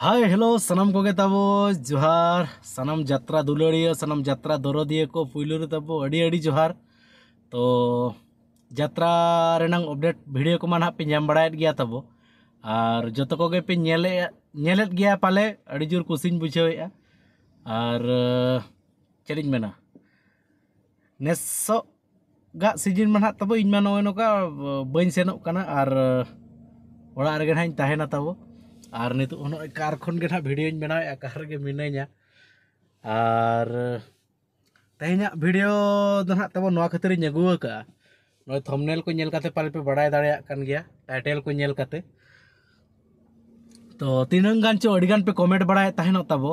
Hai, hello, salam koge tabo, johar, salam jatra dia, salam jatra dorodieko, itu tabo, adi adi johar, to jatra renang update video kuman hapi nyambarait gea tabo, ar joto koge pin nyele, nyelet gya pale, adi jur kusin bu ya, ar cering mena, nesok gak sijin mana tabo in mana wenoka, bain seno kana ar, ora argen hain tahena tabo. और नित कार video बनाए कार मिना video ना तब ना खातर अगुक थमनेल को पाले पे बड़ा दाड़ान गया टाइटल को तो तीन चो अगर पे कमेंट बड़ा तहन तब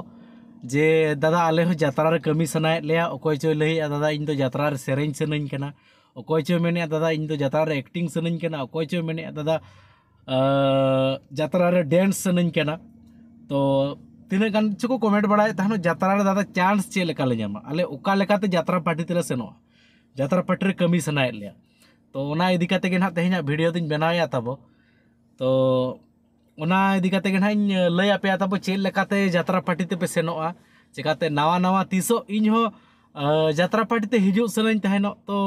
जे दादा आले हों जतारे कमी सना लेकिन लै दादा इन तो जतारे सेना अकोचो मे दादा इन तो जतारे एक्टिंग सीना अकोचो मे दादा जतरार डेंस ना तो तीन गान कमेंट बड़ा जतरार दादा चांस चेकाम अलते जतरा पार्टी तेल सेनो जतरा पार्टी कमी सेना तो हाँ तेज भिडियो दी बनाया तब तो इदीकते हाँ लैपे तब चेकते जतरा पार्टी तेपे सेनो चेकाते नवा नवा तीस इन जतरा पार्टी हजू सीनों तो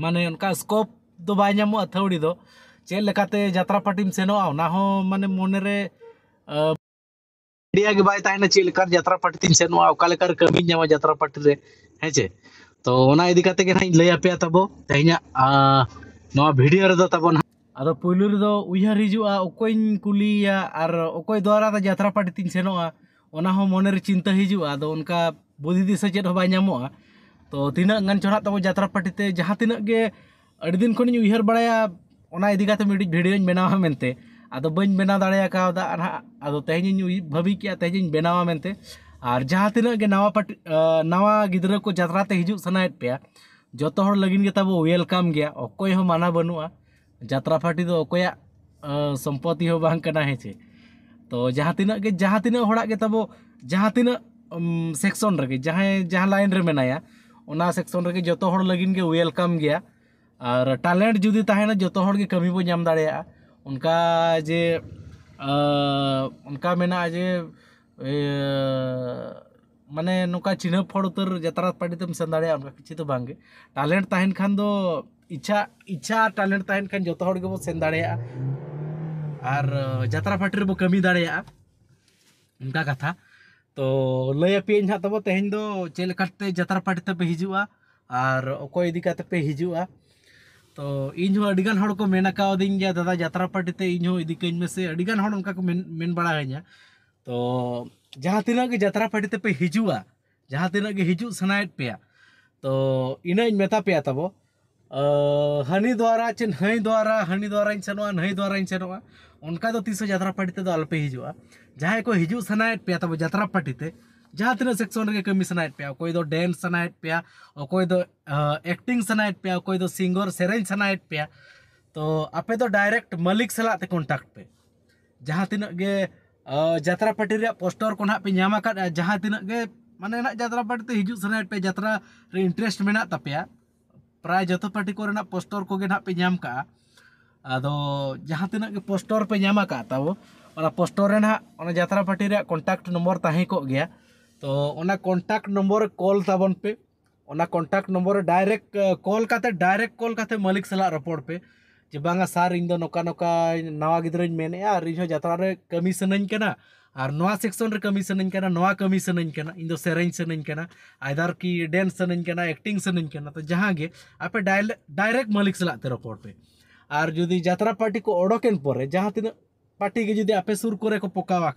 माने उनका स्कोप तो थोड़ी थौड़ी चलते जतरा पाटीम सेनोगा मान मनरे आइडिया चलकर जतरा पाटी तीन सेनोगा कमी जतरा तो इदीकते ना तब तेहन भिडियो अब पैलू रो उहर हजूँ द्वारा तो जतरा तीन सेनोगा मनरे चिंता हजूँ बुद्धि बुदी दिशा चेक बाम तो तीन गान चढ़ा तब जतरा पाटी जहाँ तीन के उहर बड़ा ᱚᱱᱟ ᱤᱫᱤ ᱠᱟᱛᱮ ᱢᱤᱫᱴᱤᱡ ᱵᱷᱤᱰᱤᱭᱳᱧ ᱵᱮᱱᱟᱣᱟ ᱢᱮᱱᱛᱮ ᱟᱫᱚ ᱵᱟᱹᱧ ᱵᱮᱱᱟᱣ ᱫᱟᱲᱮ ᱟᱠᱟᱣᱫᱟ ᱟᱨ ᱦᱟᱸᱜ ᱟᱫᱚ ᱛᱮᱦᱮᱧᱤᱧ ᱵᱷᱟᱹᱵᱤ ᱠᱮᱜᱼᱟ ᱛᱮᱦᱮᱧᱤᱧ ᱵᱮᱱᱟᱣᱟ ᱢᱮᱱᱛᱮ ᱟᱨ ᱡᱟᱦᱟᱸ ᱛᱤᱱᱟᱹᱜ ᱜᱮ ᱱᱟᱣᱟ ᱯᱟᱴ ᱱᱟᱣᱟ ᱜᱤᱫᱽᱨᱟᱹ ᱠᱚ ᱡᱟᱛᱨᱟ ᱛᱮ ᱦᱤᱡᱩᱜ ᱥᱟᱱᱟᱭᱮᱫ ᱯᱮᱭᱟ ᱡᱚᱛᱚ ᱦᱚᱲ ᱞᱟᱹᱜᱤᱫ ᱜᱮ ᱛᱟᱵᱚ ᱳᱭᱮᱞᱠᱟᱢ ᱜᱮᱭᱟ ᱚᱠᱚᱭ ᱦᱚᱸ ᱢᱟᱱᱟ ᱵᱟᱹᱱᱩᱜᱼᱟ ᱡᱟᱛᱨᱟ ᱯᱟᱴᱤ ᱫᱚ ᱚᱠᱚᱭᱟᱜ ᱥᱚᱢᱯᱚᱛᱛᱤ ᱦᱚᱸ ᱵᱟᱝ ᱠᱟᱱᱟ ᱦᱮᱸ ᱪᱮ ᱛᱚ ᱡᱟᱦᱟᱸ ᱛᱤᱱᱟᱹᱜ ᱜᱮ ᱡᱟᱦᱟᱸ ᱛᱤᱱᱟᱹᱜ ᱦᱚᱲᱟᱜ ᱜᱮ ᱛᱟᱵᱚ ᱡᱟᱦᱟᱸ ᱛᱤᱱᱟᱹᱜ ᱥᱮᱠᱥᱚᱱ ᱨᱮᱜᱮ ᱡᱟᱦᱟᱸᱭ ᱡᱟᱦᱟᱸ ᱞᱟᱭᱤᱱ ᱨᱮ ᱢᱮᱱᱟᱭᱟ ᱚᱱᱟ ᱥᱮᱠᱥᱚᱱ ᱨᱮᱜᱮ ᱡᱚᱛᱚ ᱦᱚᱲ ᱞᱟᱹᱜᱤᱫ ᱜᱮ ᱳᱭᱮᱞᱠᱟᱢ ᱜᱮᱭᱟ और टैलेंट जुदी तहना जो हर कमी बो नाम दाड़ा उनका जे मेना जे माने नुका चिन्ह फोड़ उतर जतरात पार्टी तम सेन दाड़े उनका किसी तो बांगे टैलेंट तहन खान दो इच्छा इच्छा टैलेंट तहन खान जो हर बो सेन दाड़े और जतरा पार्टी रे बो कमी दाड़ा उनका कथा तो लय पे ना तब तेज दो चेक जतरा पार्टी तब हिजुआ और अकोय इदी पे हिजुआ तो इन अगन को मेकावदी दादा जतरा पटीते इन इदिकन मेसे अगन उनका मेन बड़ा तो जहाँ तक जतरा पटीते पे हजुआ जहाँ तक हजू सनाए पे तो इन मेता पे तब हनी द्वारा चे नई द्वारा हनी द्वारा इन सेनवा नई द्वारा इन सेनवा उनका तो तीस जतरा पटीते आलपे तो हजुआ जहाँ को हजू सनाए पे तब जतरा पटीते जहाँ तीन सेक्शन ᱨᱮᱜᱮ ᱠᱟᱹᱢᱤ ᱥᱟᱱᱟᱭᱮᱫ ᱯᱮᱭᱟ ᱚᱠᱚᱭ ᱫᱚ ᱰᱮᱱᱥ ᱥᱟᱱᱟᱭᱮᱫ ᱯᱮᱭᱟ ᱚᱠᱚᱭ ᱫᱚ ᱮᱠᱴᱤᱝ ᱥᱟᱱᱟᱭᱮᱫ सिंगर ᱥᱮᱨᱮᱧ सना पे तो आपे तो डायरेक्ट मालिक सला ते पे जहाँ तीन गे जत्रा पार्टी पोस्टर को ना पे नाम जहाँ तीन गे माने ना जतरा पार्टी तो हिजू सना पे जतरा रे इंटरेस्ट मेना तपया प्राय जो पार्टी को पोस्टर को गे ना पे नाम अद जहाँ तीन गे पोस्टर पे नाम पोस्टर ना जतरा पार्टी रे नम्बर नंबर को गया तो ओना कॉन्टैक्ट नंबर कॉल तबन पे ओना कॉन्टैक्ट नंबर डायरेक्ट कॉल करते डायरेक्ट कॉल करते मालिक सला रपड़ पे जे बांगा सार इन दो नोका नोका नवा गिदरन मेने और इन जतरा रे कमी सनन ना और नवा सेक्शन रे कमी सनन केना नवा कमी सनन इन दो सेरेंज सनन केना की डांस सनन एक्टिंग सनन केना तो जहां गे आपे डायरेक्ट मालिक सला रपड़ पे और जुदी जतरा पार्टी को उडोकन पर जहां तीन पार्टी के जुदी आपे सुर को पोकावा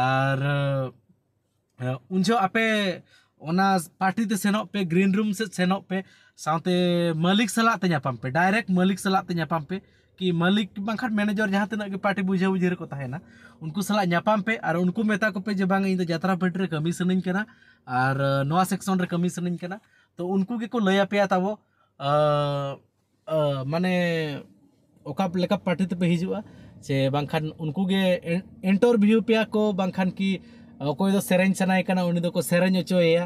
और ᱩᱱ ᱡᱚᱦᱚᱜ ᱟᱯᱮ पार्टी ᱯᱟᱨᱴᱤ ᱛᱮ ᱥᱮᱱᱚᱜ ᱯᱮ ᱜᱨᱤᱱ ᱨᱩᱢ पे ᱥᱮᱱᱚᱜ मालिक ᱥᱟᱶᱛᱮ ᱢᱟᱹᱞᱤᱠ ᱥᱟᱞᱟᱜ ᱛᱮ ᱧᱟᱯᱟᱢ ᱯᱮ ᱰᱟᱭᱨᱮᱠᱴ ᱢᱟᱹᱞᱤᱠ कि मालिक बाखा मैनेजर जहाँ तना पार्टी बुझे बुझे को उनको सलापाम पे और उनको मेता को पे जे बांग इन जतरा पार्टी कमी सनाई और नवा सेक्शन रे कमी सनाई तो उनको को लय पे तब माने पार्टी पे हजूँ चे बाखान उनको इंटरव्यू पे को बाखान की अकोदो सेन उनको को सेन अचोए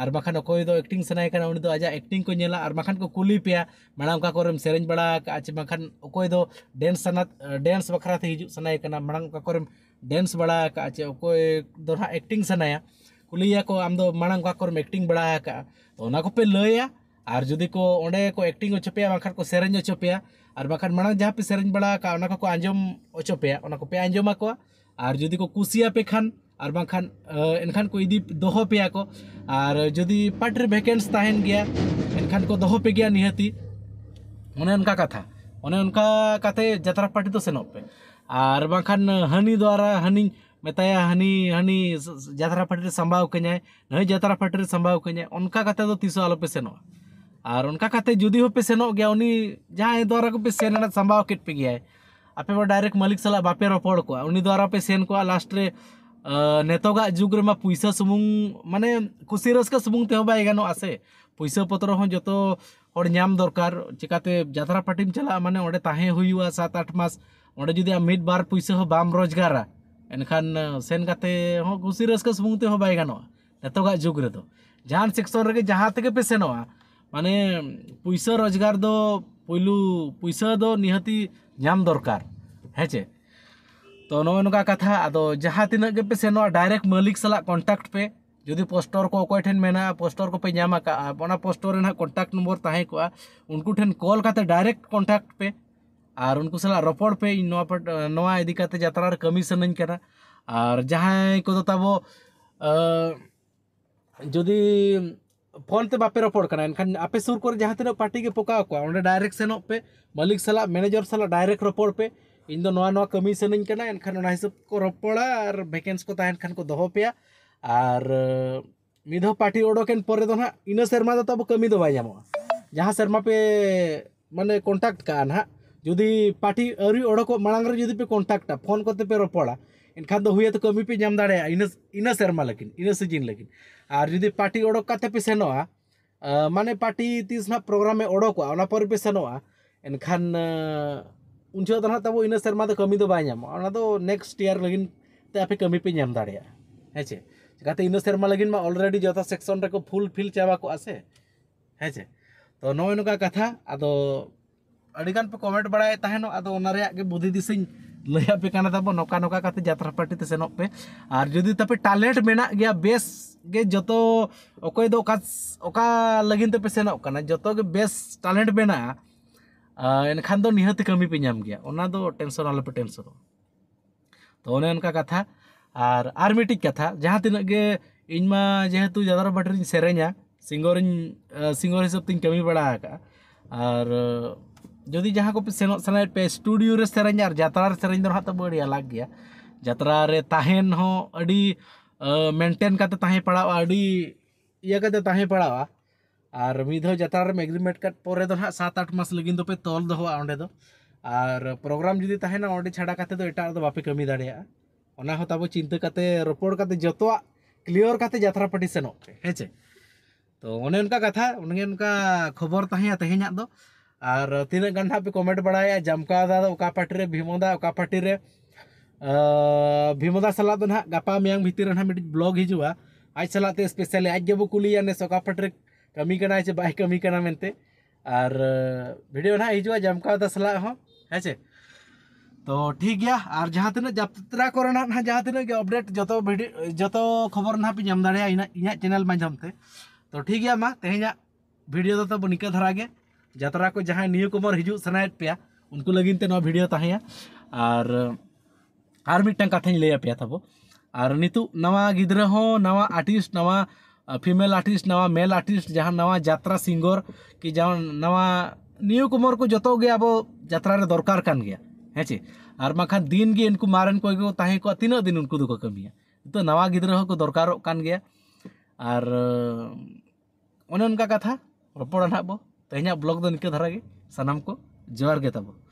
और बाखान अकोदो एक्टिंग सेना उन आज एक्टिंग को बाखान को कुलीपे मांगा कोम से बड़ा चेखान अकोदो डेंस डेंस बखरा से हजू सेना मांगा कोम डेंस बड़ा चे अको ना एक्टिंग सेना कुलिया को आम मांगा कोम एक्टिंग बड़ा तो को पे लैया और जुदी को एक्टिंग अचोपे बाखान को सेन अचोपे और बाखान मांग जहाँ पे सेन बड़ा को आंजम अचोपे को पे आंजमा और जुदी को कुशियापे खान और बाखान एनखान को इदी दोहोपे को और जदि पार्टी भेकेंस तहन गया एनखान को दोहोपे गया निहती उनका कथा उनका कथे जतरा पार्टी तो सेनोपे और बाखान हानी द्वारा हनी मताया हनी हनी जतरा पार्टी सम्भव कि नई जतरा पार्टी सम्भव कि उनका कथे तो तीस आलोपे सेनो और उनका कथे जदि हपे सेनोग गया उन जहाँ द्वारा कोपे सेन सम्भव कि पे गया आपे डायरेक्ट मालिक साला बापे रोपड़ को उन द्वारा पे सेन को लास्ट रे नेतगा जुग रहा पैसा सुमुंग माने खुशी रसका सुमुंग ते बाय गानो आसे पैसा पत्र हो जतो और न्याम दरकार चिकाते जात्रा पाटीम चला माने ओडे ताहे हुईवा सात आठ मास ओडे जदी आ बार पैसा हो बाम रोजगार एनखान सेन काते हो खुशी रसका ते हो बाय गानो नेतगा जुग रे तो जान सेक्शन रे जहां तक पैसे नोवा माने पैसा रोजगार दो पहिलु पैसा दो निहति न्याम तो ना कथा अब जहाँ तीना के पे डायरेक्ट मालिक सला कॉन्टैक्ट पे जुदी पोस्टर को अकोय ठेन पोस्टर को पे नाम अका पोस्टर ना कॉन्टैक्ट नंबर तहें को उनको ठेन कॉल करते डायरेक्ट कॉन्टैक्ट पे और उनको सला रोपड़ पे इदीकते जतरार कमी सनी और जहाँ को तब जुदी फोन ते बापे रोपड़ा एनखान आपे सुर को जहाँ तीन पार्टी के पोका डायरेक्ट सेनो पे मालिक सला मैनेजर सला डायरेक्ट रोपड़ पे इन दो कमी सनाई एनखान हिसाब को रपड़ा और भेकेंस को तहन खान को दो पे और मिद पार्टी उडोकन पर ना इन सेमा तो तब कमी दो बाम जहाँ सेमा पे माने कॉन्टैक्ट का ना जुदी पार्टी अरी उडोक मांग जुदी पे कॉन्टैक्टा फोन को पे रपड़ा इनखान हुए तो कमी पे नाम दाड़ा इन इन सेमा लकिन इन सीजन लकिन और जुदी पार्टी उडोक पे सेनोआ माने पार्टी तीस ना प्रोग्राम उड़ोक पर पे सेनोआ एनखान उन इन सेमा तो कमी तो बैम नेक्स्ट इयर लगी आप कमी पे नाम दाड़ा है इन सेमा लगी अलरेडी जो सेक्शन को फुल फिल चाबा को आसे है तो नई ना कथा अदोगान पे कमेंट बड़ा अब बुद्धि दिशा लैपे तब नौका नौका जतरा पार्टी से सेनों पे और जो तपे टैलेंट मे बेस गे जो अकोद लगी तपे सेनों जो बेस टेंट मेना एनखान निहत कमी पे नाम टेंशन आलोपे टेंशन तो उनका कथा और आर मिट्टी कथा जहाँ तीन इनमा जेहेतु जदार बाटर से सिंगर सिंगर हिसाब तीन कमी बड़ा और जदि जहाँ को सेन सेना पे स्टूडियो सेरेना और से हाँ बड़ी अलग गया जतरारे तहन मेनटेन पड़ा ये पड़ा और दौ जतारे एग्रीमेंट कटे ना सात आठ मास लगे दोपे तल दहवा अंत और प्रोग्राम जुदी तहना छाड़ा कर तो एटार बापे कमी दाड़ा तब चिंता रोपड़ जो क्लियर का जतरा पाटी सेनों पे हेचे तो उनका कथा उनका खबर तहिया तेहेन दो और तीना गण पे कमेंट बड़ा जमका पार्टी भीमदा अका पार्टी भीमदा सला दो ना गपा मेयंग भितर ना मिट्टी ब्लग हजू आज सला स्पेशली आज गे कुलिया ने पार्टी कमी करना ᱥᱮ बाई कमी करना मेनते और भिडियो ना ᱦᱤᱡᱩᱜᱼᱟ ᱡᱟᱢᱠᱟᱣ ᱫᱟ ᱥᱟᱞᱟᱜ ᱦᱚᱸ ᱦᱮᱸ तो ठीक गया और जहाँ तीन जत्रा को ना जहाँ तीन अपडेट जो जो खबर ना पेम दाया दाड़ा इन चैनल माध्यमते तो ठीक है मा तेज भिडियो तो तब निका धारा के जतरा को जहाँ नियो कुमार हजू सना पे उनको लगे भिडियो तहया और और मिट्टा कथा लैपे तब और नितु नवा गिद्रा नवा आर्टिस्ट नवा फीमेल आर्टिस्ट नवा मेल आर्टिस्ट जहाँ नवा जात्रा सिंगर कि जहाँ नवा न्यू कुमार को जो गे अब जात्रा दरकार कान गया है चे और बाखान दिन गे इनको मारन को तहे को तीन दिन उनको दुको कमिया तो नवा गिद्रा को दरकार कान गया और उन्हें उनका कथा रोपड़ा ना बो तो ब्लॉग दो निके धारा गे सनाम को जोर गे तबो